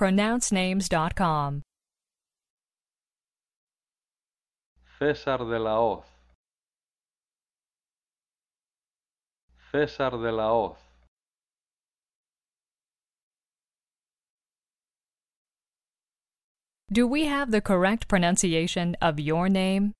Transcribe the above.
pronouncenames.com. César de la Hoz. César de la Hoz. Do we have the correct pronunciation of your name?